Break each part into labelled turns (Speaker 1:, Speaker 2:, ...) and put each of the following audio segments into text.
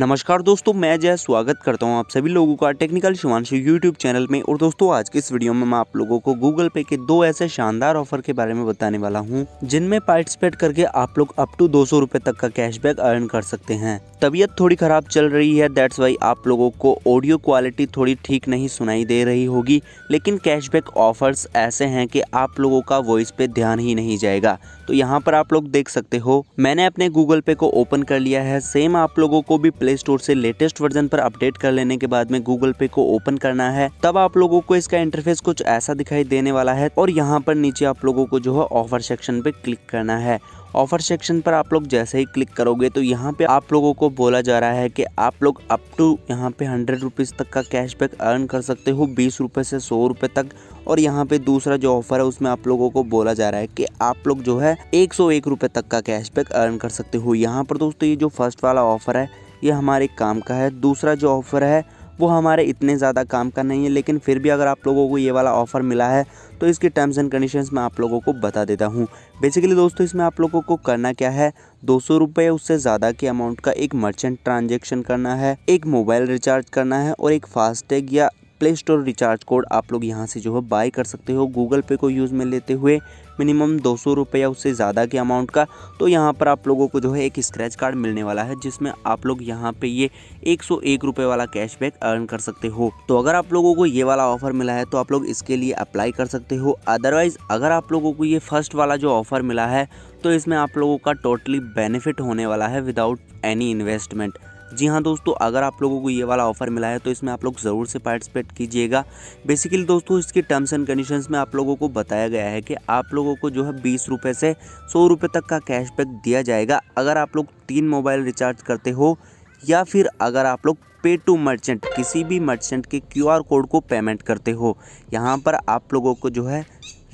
Speaker 1: नमस्कार दोस्तों मैं जय स्वागत करता हूं आप सभी लोगों का टेक्निकल शिवानशु यूट्यूब चैनल में और दोस्तों आज के इस वीडियो में मैं आप लोगों को गूगल पे के दो ऐसे शानदार ऑफर के बारे में बताने वाला हूं जिनमें पार्टिसिपेट करके आप लोग अप टू दो सौ तक का कैशबैक अर्न कर सकते हैं तबीयत थोड़ी खराब चल रही है दैट्स वाई आप लोगों को ऑडियो क्वालिटी थोड़ी ठीक नहीं सुनाई दे रही होगी लेकिन कैशबैक ऑफर्स ऐसे हैं कि आप लोगों का वॉइस पे ध्यान ही नहीं जाएगा तो यहाँ पर आप लोग देख सकते हो मैंने अपने गूगल पे को ओपन कर लिया है सेम आप लोगों को भी प्ले स्टोर से लेटेस्ट वर्जन पर अपडेट कर लेने के बाद में गूगल पे को ओपन करना है तब आप लोगों को इसका इंटरफेस कुछ ऐसा दिखाई देने वाला है और यहाँ पर नीचे आप लोगों को जो है ऑफर सेक्शन पे क्लिक करना है ऑफर सेक्शन पर आप लोग जैसे ही क्लिक करोगे तो यहाँ पे आप लोगों को बोला जा रहा है कि आप लोग अप टू यहाँ पे हंड्रेड रुपीज़ तक का कैशबैक अर्न कर सकते हो बीस रुपये से सौ रुपये तक और यहाँ पे दूसरा जो ऑफर है उसमें आप लोगों को बोला जा रहा है कि आप लोग जो है एक सौ एक रुपये तक का कैशबैक अर्न कर सकते हो यहाँ पर दोस्तों ये जो फर्स्ट वाला ऑफर है ये हमारे काम का है दूसरा जो ऑफ़र है वो हमारे इतने ज़्यादा काम का नहीं है लेकिन फिर भी अगर आप लोगों को ये वाला ऑफ़र मिला है तो इसके टर्म्स एंड कंडीशंस मैं आप लोगों को बता देता हूँ बेसिकली दोस्तों इसमें आप लोगों को करना क्या है दो सौ रुपये उससे ज़्यादा के अमाउंट का एक मर्चेंट ट्रांजेक्शन करना है एक मोबाइल रिचार्ज करना है और एक फास्टैग या प्ले स्टोर रिचार्ज कोड आप लोग यहाँ से जो है बाय कर सकते हो गूगल पे को यूज़ में लेते हुए मिनिमम दो सौ रुपये उससे ज़्यादा के अमाउंट का तो यहाँ पर आप लोगों को जो है एक स्क्रैच कार्ड मिलने वाला है जिसमें आप लोग यहाँ पे ये एक सौ एक रुपये वाला कैशबैक अर्न कर सकते हो तो अगर आप लोगों को ये वाला ऑफर मिला है तो आप लोग इसके लिए अप्लाई कर सकते हो अदरवाइज़ अगर आप लोगों को ये फर्स्ट वाला जो ऑफर मिला है तो इसमें आप लोगों का टोटली बेनिफिट होने वाला है विदाउट एनी इन्वेस्टमेंट जी हाँ दोस्तों अगर आप लोगों को ये वाला ऑफर मिला है तो इसमें आप लोग ज़रूर से पार्टिसिपेट कीजिएगा बेसिकली दोस्तों इसके टर्म्स एंड कंडीशंस में आप लोगों को बताया गया है कि आप लोगों को जो है बीस रुपये से सौ रुपये तक का कैशबैक दिया जाएगा अगर आप लोग तीन मोबाइल रिचार्ज करते हो या फिर अगर आप लोग पे टू मर्चेंट किसी भी मर्चेंट के क्यू कोड को पेमेंट करते हो यहाँ पर आप लोगों को जो है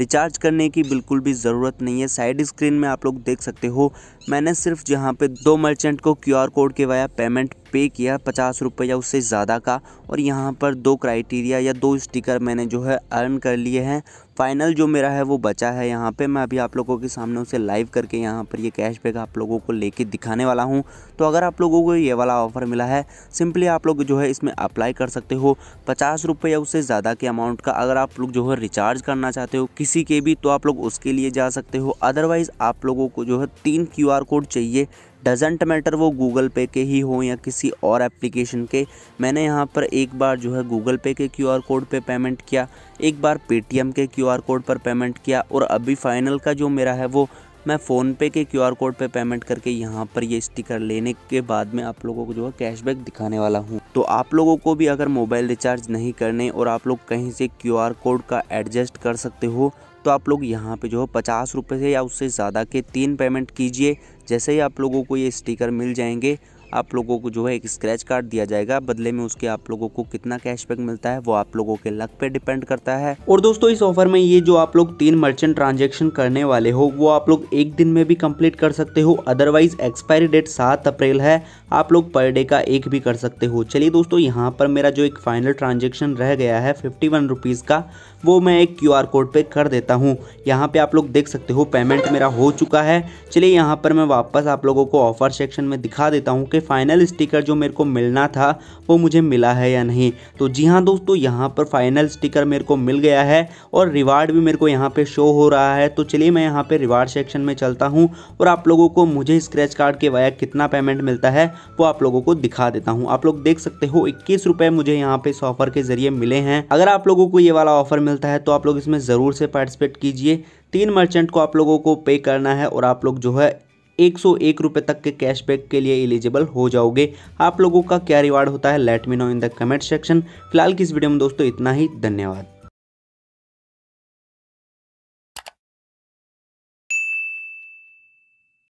Speaker 1: रिचार्ज करने की बिल्कुल भी ज़रूरत नहीं है साइड स्क्रीन में आप लोग देख सकते हो मैंने सिर्फ यहाँ पे दो मर्चेंट को क्यूआर कोड के वाया पेमेंट पे किया पचास रुपये या उससे ज़्यादा का और यहाँ पर दो क्राइटेरिया या दो स्टिकर मैंने जो है अर्न कर लिए हैं फाइनल जो मेरा है वो बचा है यहाँ पे मैं अभी आप लोगों के सामने उसे लाइव करके यहाँ पर ये यह कैशबैक आप लोगों को लेके दिखाने वाला हूँ तो अगर आप लोगों को ये वाला ऑफ़र मिला है सिंपली आप लोग जो है इसमें अप्लाई कर सकते हो पचास रुपये या उससे ज़्यादा के अमाउंट का अगर आप लोग जो है रिचार्ज करना चाहते हो किसी किसी के भी तो आप लोग उसके लिए जा सकते हो अदरवाइज़ आप लोगों को जो है तीन क्यू कोड चाहिए डजेंट मैटर वो गूगल पे के ही हो या किसी और एप्लीकेशन के मैंने यहाँ पर एक बार जो है गूगल पे के क्यू कोड पे पेमेंट किया एक बार पेटीएम के क्यू कोड पर पेमेंट किया और अभी फाइनल का जो मेरा है वो मैं फ़ोनपे के क्यूआर कोड पे पेमेंट करके यहाँ पर ये स्टिकर लेने के बाद में आप लोगों को जो है कैशबैक दिखाने वाला हूँ तो आप लोगों को भी अगर मोबाइल रिचार्ज नहीं करने और आप लोग कहीं से क्यूआर कोड का एडजस्ट कर सकते हो तो आप लोग यहाँ पे जो है पचास रुपये से या उससे ज़्यादा के तीन पेमेंट कीजिए जैसे ही आप लोगों को ये स्टिकर मिल जाएंगे आप लोगों को जो है एक स्क्रैच कार्ड दिया जाएगा बदले में उसके आप लोगों को कितना कैशबैक मिलता है वो आप लोगों के लक पे डिपेंड करता है और दोस्तों इस ऑफर में ये जो आप लोग तीन मर्चेंट ट्रांजेक्शन करने वाले हो वो आप लोग एक दिन में भी कम्प्लीट कर सकते हो अदरवाइज एक्सपायरी डेट सात अप्रैल है आप लोग पर डे का एक भी कर सकते हो चलिए दोस्तों यहाँ पर मेरा जो एक फाइनल ट्रांजेक्शन रह गया है फिफ्टी वन रुपीज़ का वो मैं एक क्यू कोड पर कर देता हूँ यहाँ पर आप लोग देख सकते हो पेमेंट मेरा हो चुका है चलिए यहाँ पर मैं वापस आप लोगों को ऑफर सेक्शन में दिखा देता हूँ कि फाइनल स्टिकर जो मेरे को मिलना था वो मुझे मिला है या नहीं तो जी हाँ दोस्तों यहाँ पर फाइनल स्टिकर मेरे को मिल गया है और रिवार्ड भी मेरे को यहाँ पे शो हो रहा है तो चलिए मैं यहाँ पर रिवार्ड सेक्शन में चलता हूँ और आप लोगों को मुझे स्क्रैच कार्ड के वाया कितना पेमेंट मिलता है वो आप लोगों को दिखा देता हूँ आप लोग देख सकते हो इक्कीस मुझे यहाँ पे इस ऑफर के जरिए मिले हैं अगर आप लोगों को ये वाला ऑफर मिलता है तो आप लोग इसमें ज़रूर से पार्टिसिपेट कीजिए तीन मर्चेंट को आप लोगों को पे करना है और आप लोग जो है एक सौ एक रुपये तक के कैशबैक के लिए एलिजिबल हो जाओगे आप लोगों का क्या रिवार्ड होता है let me know in the comment section फिलहाल की इस वीडियो में दोस्तों इतना ही धन्यवाद